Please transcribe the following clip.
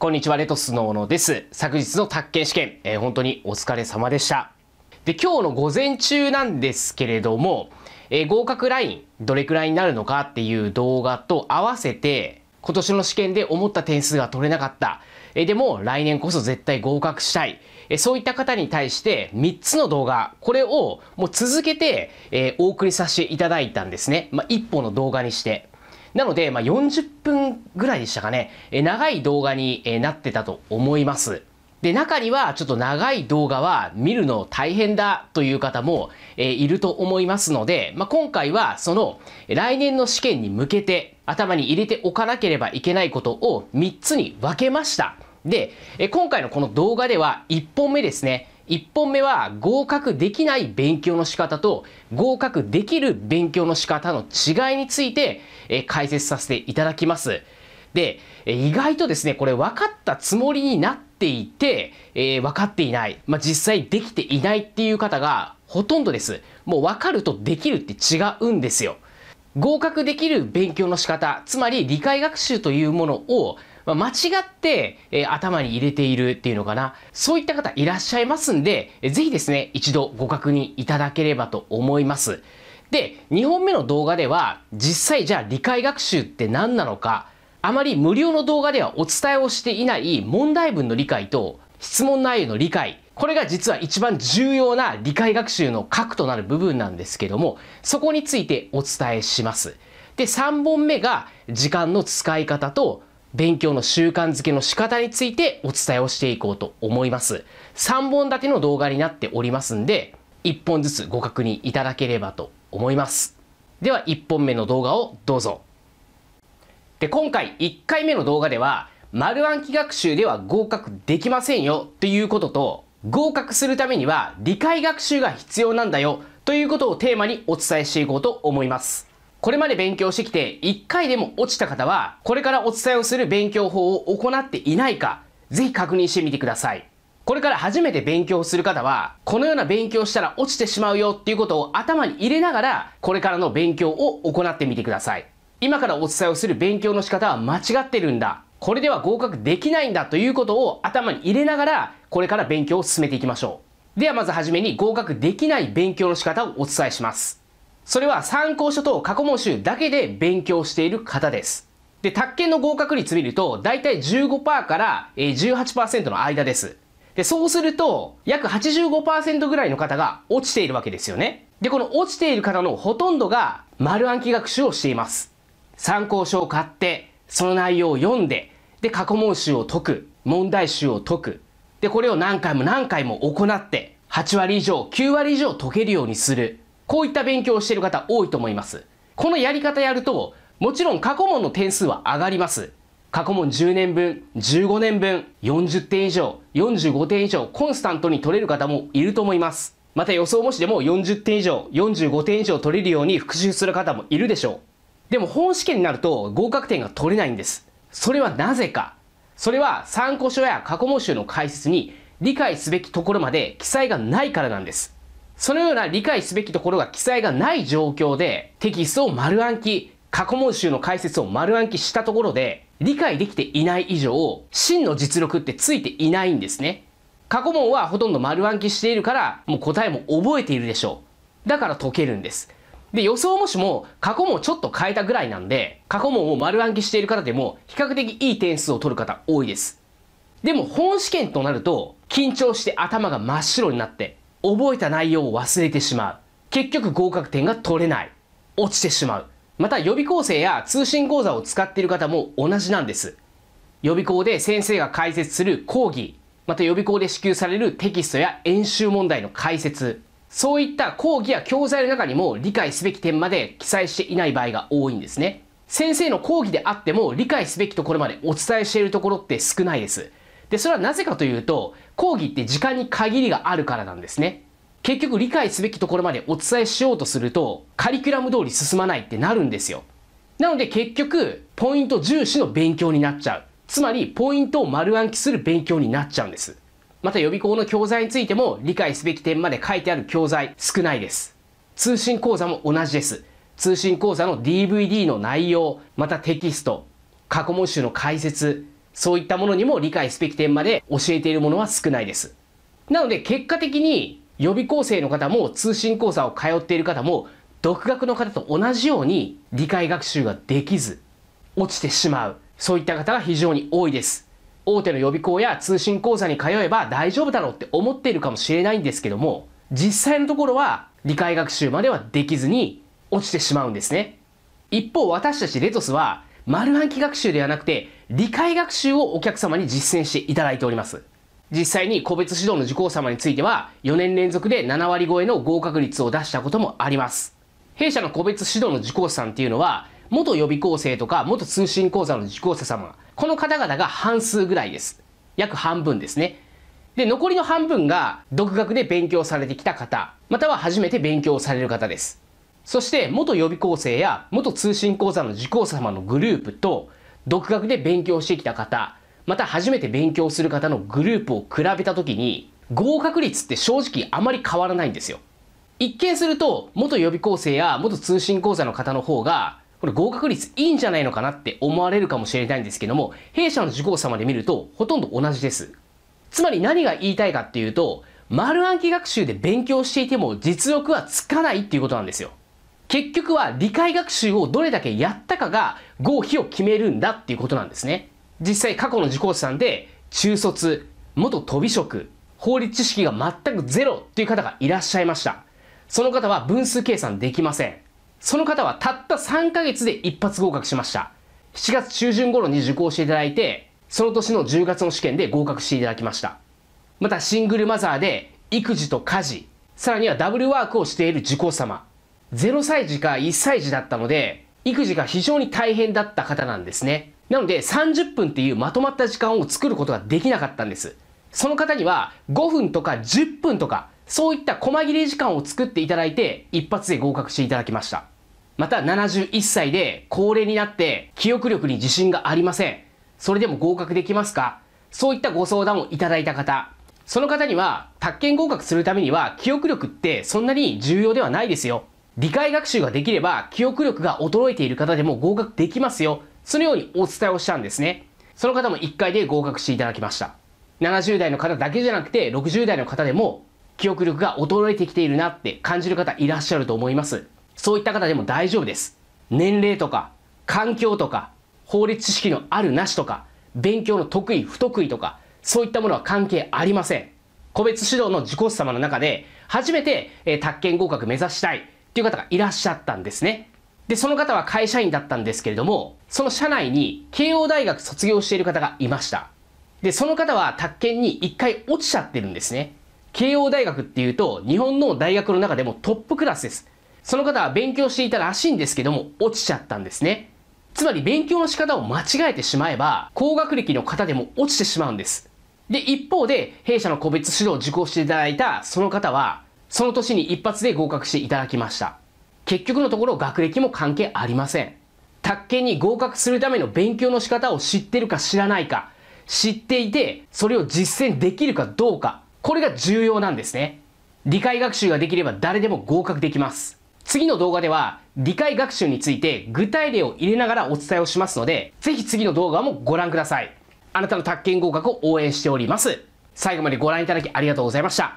こんにちは、レトスの小野です。昨日の宅建試験、えー、本当にお疲れ様でした。で、今日の午前中なんですけれども、えー、合格ライン、どれくらいになるのかっていう動画と合わせて、今年の試験で思った点数が取れなかった。えー、でも、来年こそ絶対合格したい。えそういった方に対して3つの動画、これをもう続けて、えお送りさせていただいたんですね。まあ、1本の動画にして。なので、まあ、40分ぐらいでしたかね、え長い動画に、えなってたと思います。で、中にはちょっと長い動画は見るの大変だという方も、えいると思いますので、まあ、今回はその来年の試験に向けて頭に入れておかなければいけないことを3つに分けました。で、今回のこの動画では1本目ですね、1本目は合格できない勉強の仕方と合格できる勉強の仕方の違いについて、え解説させていただきます。で、意外とですね、これ分かったつもりになっていて、えー、分かっていない、まあ、実際できていないっていう方がほとんどです。もう分かるとできるって違うんですよ。合格できる勉強の仕方、つまり理解学習というものをまあ、間違って、えー、頭に入れているっていうのかな。そういった方いらっしゃいますんで、えー、ぜひですね、一度ご確認いただければと思います。で、2本目の動画では、実際じゃあ理解学習って何なのか、あまり無料の動画ではお伝えをしていない問題文の理解と質問内容の理解、これが実は一番重要な理解学習の核となる部分なんですけども、そこについてお伝えします。で、3本目が時間の使い方と勉強の習慣づけの仕方についてお伝えをしていこうと思います。3本立ての動画になっておりますんで、1本ずつご確認いただければと思います。では1本目の動画をどうぞ。で、今回1回目の動画では、丸暗記学習では合格できませんよということと、合格するためには理解学習が必要なんだよということをテーマにお伝えしていこうと思います。これまで勉強してきて1回でも落ちた方は、これからお伝えをする勉強法を行っていないか、ぜひ確認してみてください。これから初めて勉強する方は、このような勉強したら落ちてしまうよっていうことを頭に入れながら、これからの勉強を行ってみてください。今からお伝えをする勉強の仕方は間違ってるんだ。これでは合格できないんだということを頭に入れながら、これから勉強を進めていきましょう。ではまずはじめに合格できない勉強の仕方をお伝えします。それは参考書と過去問集だけで勉強している方です。で、宅建の合格率見ると、だいたい15%から18%の間です。で、そうすると、約85%ぐらいの方が落ちているわけですよね。で、この落ちている方のほとんどが丸暗記学習をしています。参考書を買って、その内容を読んで、で、過去問集を解く、問題集を解く。で、これを何回も何回も行って、8割以上、9割以上解けるようにする。こういった勉強をしている方多いと思います。このやり方やると、もちろん過去問の点数は上がります。過去問10年分、15年分、40点以上、45点以上、コンスタントに取れる方もいると思います。また予想模試でも40点以上、45点以上取れるように復習する方もいるでしょう。でも本試験になると合格点が取れないんです。それはなぜか。それは参考書や過去問集の解説に理解すべきところまで記載がないからなんです。そのような理解すべきところが記載がない状況で、テキストを丸暗記、過去問集の解説を丸暗記したところで、理解できていない以上、真の実力ってついていないんですね。過去問はほとんど丸暗記しているから、もう答えも覚えているでしょう。だから解けるんです。で、予想もしも過去問をちょっと変えたぐらいなんで、過去問を丸暗記している方でも比較的いい点数を取る方多いです。でも本試験となると、緊張して頭が真っ白になって、覚えた内容を忘れてしまう。結局合格点が取れない。落ちてしまう。また予備校生や通信講座を使っている方も同じなんです。予備校で先生が解説する講義、また予備校で支給されるテキストや演習問題の解説、そういった講義や教材の中にも理解すべき点まで記載していない場合が多いんですね。先生の講義であっても理解すべきところまでお伝えしているところって少ないです。で、それはなぜかというと、講義って時間に限りがあるからなんですね。結局理解すべきところまでお伝えしようとすると、カリキュラム通り進まないってなるんですよ。なので結局、ポイント重視の勉強になっちゃう。つまり、ポイントを丸暗記する勉強になっちゃうんです。また予備校の教材についても理解すべき点まで書いてある教材少ないです。通信講座も同じです。通信講座の DVD の内容、またテキスト、過去問集の解説、そういったものにも理解すべき点まで教えているものは少ないです。なので結果的に予備校生の方も通信講座を通っている方も独学の方と同じように理解学習ができず落ちてしまうそういった方が非常に多いです大手の予備校や通信講座に通えば大丈夫だろうって思っているかもしれないんですけども実際のところは理解学習まではできずに落ちてしまうんですね一方私たちレトスは丸暗記学習ではなくて、理解学習をお客様に実践していただいております。実際に個別指導の受講様については、4年連続で7割超えの合格率を出したこともあります。弊社の個別指導の受講者さんっていうのは、元予備校生とか元通信講座の受講者様、この方々が半数ぐらいです。約半分ですね。で、残りの半分が独学で勉強されてきた方、または初めて勉強される方です。そして元予備校生や元通信講座の受講者様のグループと独学で勉強してきた方また初めて勉強する方のグループを比べた時に合格率って正直あまり変わらないんですよ一見すると元予備校生や元通信講座の方の方がこれ合格率いいんじゃないのかなって思われるかもしれないんですけども弊社の受講者まで見るとほとんど同じですつまり何が言いたいかっていうと丸暗記学習で勉強していても実力はつかないっていうことなんですよ結局は理解学習をどれだけやったかが合否を決めるんだっていうことなんですね。実際過去の受講者さんで中卒、元飛び職、法律知識が全くゼロっていう方がいらっしゃいました。その方は分数計算できません。その方はたった3ヶ月で一発合格しました。7月中旬頃に受講していただいて、その年の10月の試験で合格していただきました。またシングルマザーで育児と家事、さらにはダブルワークをしている受講様、0歳児か1歳児だったので、育児が非常に大変だった方なんですね。なので30分っていうまとまった時間を作ることができなかったんです。その方には5分とか10分とか、そういった細切れ時間を作っていただいて、一発で合格していただきました。また71歳で高齢になって記憶力に自信がありません。それでも合格できますかそういったご相談をいただいた方。その方には、宅建合格するためには記憶力ってそんなに重要ではないですよ。理解学習ができれば、記憶力が衰えている方でも合格できますよ。そのようにお伝えをしたんですね。その方も1回で合格していただきました。70代の方だけじゃなくて、60代の方でも、記憶力が衰えてきているなって感じる方いらっしゃると思います。そういった方でも大丈夫です。年齢とか、環境とか、法律知識のあるなしとか、勉強の得意不得意とか、そういったものは関係ありません。個別指導の自己様の中で、初めて、えー、宅建合格目指したい。っていう方がいらっしゃったんですね。で、その方は会社員だったんですけれども、その社内に慶応大学卒業している方がいました。で、その方は宅建に一回落ちちゃってるんですね。慶応大学っていうと、日本の大学の中でもトップクラスです。その方は勉強していたらしいんですけども、落ちちゃったんですね。つまり勉強の仕方を間違えてしまえば、高学歴の方でも落ちてしまうんです。で、一方で、弊社の個別指導を受講していただいたその方は、その年に一発で合格していただきました。結局のところ学歴も関係ありません。宅建に合格するための勉強の仕方を知ってるか知らないか、知っていて、それを実践できるかどうか、これが重要なんですね。理解学習ができれば誰でも合格できます。次の動画では、理解学習について具体例を入れながらお伝えをしますので、ぜひ次の動画もご覧ください。あなたの宅建合格を応援しております。最後までご覧いただきありがとうございました。